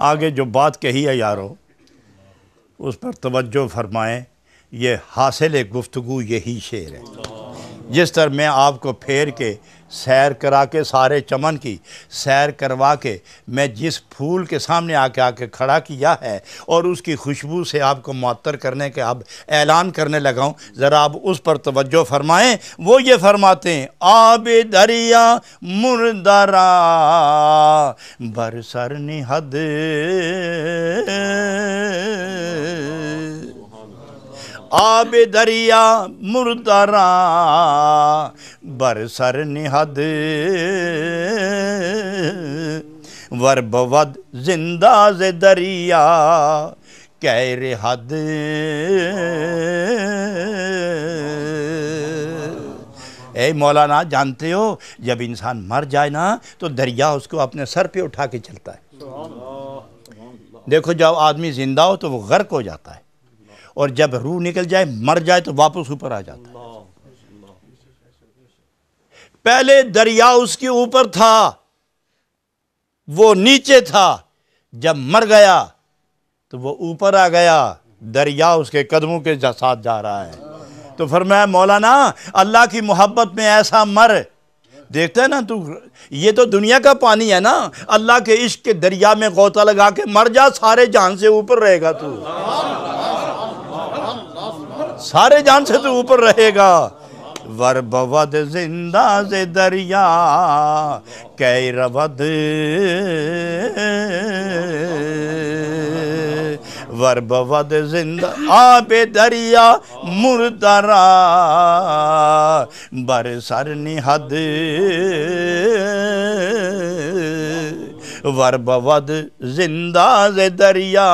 आगे जो बात कही है यारो उस पर तवज्जो फरमाएं ये हासिल गुफ्तु यही शेर है जिस तरह मैं आपको फेर के सैर करा के सारे चमन की सैर करवा के मैं जिस फूल के सामने आके आके खड़ा किया है और उसकी खुशबू से आपको मअतर करने के अब ऐलान करने लगा हूँ ज़रा आप उस पर तवज्जो फरमाएं वो ये फरमाते हैं आब दरिया मुर्दरा बरसर निहद आब दरिया मुर्दरा बरसर निहद वर्बवद जिंदा से दरिया कैर हद ए मौलाना जानते हो जब इंसान मर जाए ना तो दरिया उसको अपने सर पे उठा के चलता है देखो जब आदमी ज़िंदा हो तो वो गर्क हो जाता है और जब रूह निकल जाए मर जाए तो वापस ऊपर आ जाता है पहले दरिया उसके ऊपर था वो नीचे था जब मर गया तो वो ऊपर आ गया दरिया उसके कदमों के साथ जा रहा है तो फरमाया मौलाना अल्लाह की मोहब्बत में ऐसा मर देखते हैं ना तू ये तो दुनिया का पानी है ना अल्लाह के इश्क के दरिया में गोता लगा के मर जा सारे जान से ऊपर रहेगा तू सारे जान से तू तो ऊपर रहेगा वर बवद जिंदा से दरिया कै रवद वर बद ज़िंदा बे दरिया मुरदरा बर सरनी हदि वर बद ज़िंदा जे दरिया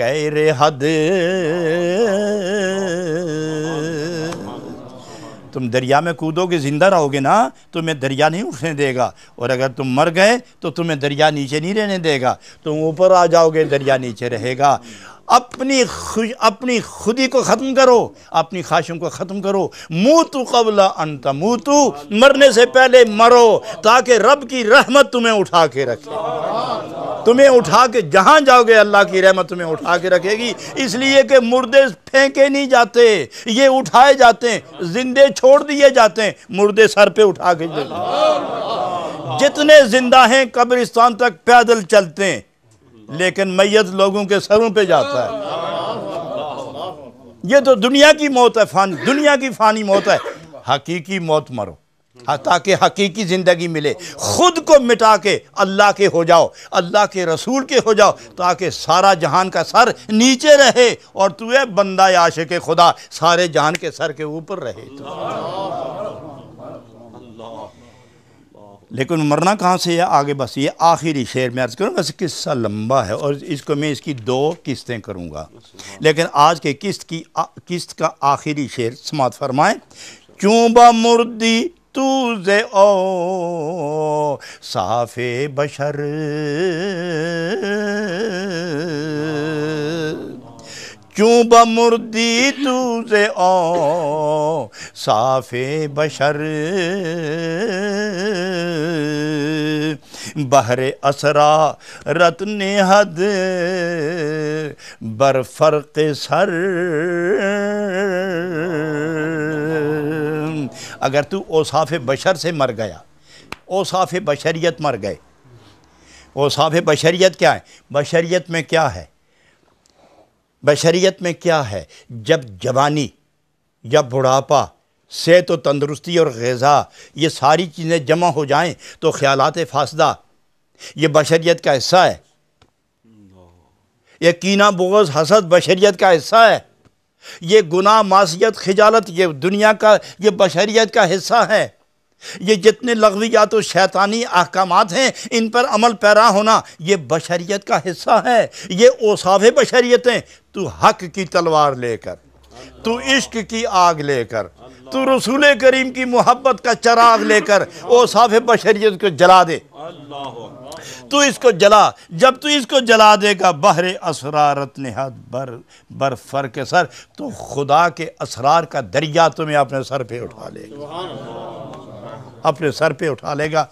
कहिड़े हद तुम दरिया में कूदोगे ज़िंदा रहोगे ना तुम्हें दरिया नहीं उठने देगा और अगर तुम मर गए तो तुम्हें दरिया नीचे नहीं रहने देगा तुम ऊपर आ जाओगे दरिया नीचे रहेगा अपनी खुश अपनी खुदी को ख़त्म करो अपनी ख्वाहिशों को ख़त्म करो मुँह तो कबला अन तो मरने से पहले मरो ताकि रब की रहमत तुम्हें उठा के रखे तुम्हें उठा के जहाँ जाओगे अल्लाह की रहमत तुम्हें उठा के रखेगी इसलिए कि मुर्दे फेंके नहीं जाते ये उठाए जाते हैं जिंदे छोड़ दिए जाते हैं मुर्दे सर पे उठा के जितने जिंदा हैं कब्रिस्तान तक पैदल चलते हैं लेकिन मैयत लोगों के सरों पे जाता है ये तो दुनिया की मौत है फानी दुनिया की फानी मौत है हकीकी मौत मरो ताकि हकीकी ज़िंदगी मिले ख़ुद को मिटा के अल्लाह के हो जाओ अल्लाह के रसूल के हो जाओ ताकि सारा जहान का सर नीचे रहे और तू है बंदा आशे के खुदा सारे जहान के सर के ऊपर रहे लेकिन मरना कहाँ से है आगे बस ये आखिरी शेर में अर्ज़ करूँ बस किस्सा लंबा है और इसको मैं इसकी दो किस्तें करूँगा लेकिन आज के किस्त की किस्त का आखिरी शेर समात फरमाएँ चूबा मुर्दी मस्तूज ओ साफे बशर क्यों बमुर्दी तुझे ओ साफे बशर बहरे असरा रत्न हद बरफर्क सर अगर तू ओसाफ बशर से मर गया ओसाफ बशरियत मर गए ओसाफ बशरियत क्या है बशरियत में क्या है बशरियत में क्या है जब जवानी जब बुढ़ापा सेहत व तंदरुस्ती और गज़ा ये सारी चीज़ें जमा हो जाएं तो ख़्यालत फासदा ये बशरियत का हिस्सा है यह कीना हसद बशरियत का हिस्सा है ये गुनाह मासीत खिजालत ये दुनिया का ये बशरीत का हिस्सा है ये जितने लगवियात और शैतानी अहकाम हैं इन पर अमल पैरा होना ये बशरीत का हिस्सा है ये ओसाफ बशरीतें तो हक की तलवार लेकर तू इश्क की आग लेकर तू रसूल करीम की मोहब्बत का चराग लेकर ओ साफ बशरियत को जला दे तू इसको जला जब तू इसको जला देगा बहरे असरारत नहत बर बर फर के सर तो खुदा के असरार का दरिया तुम्हें अपने सर पे उठा लेगा अपने सर पे उठा लेगा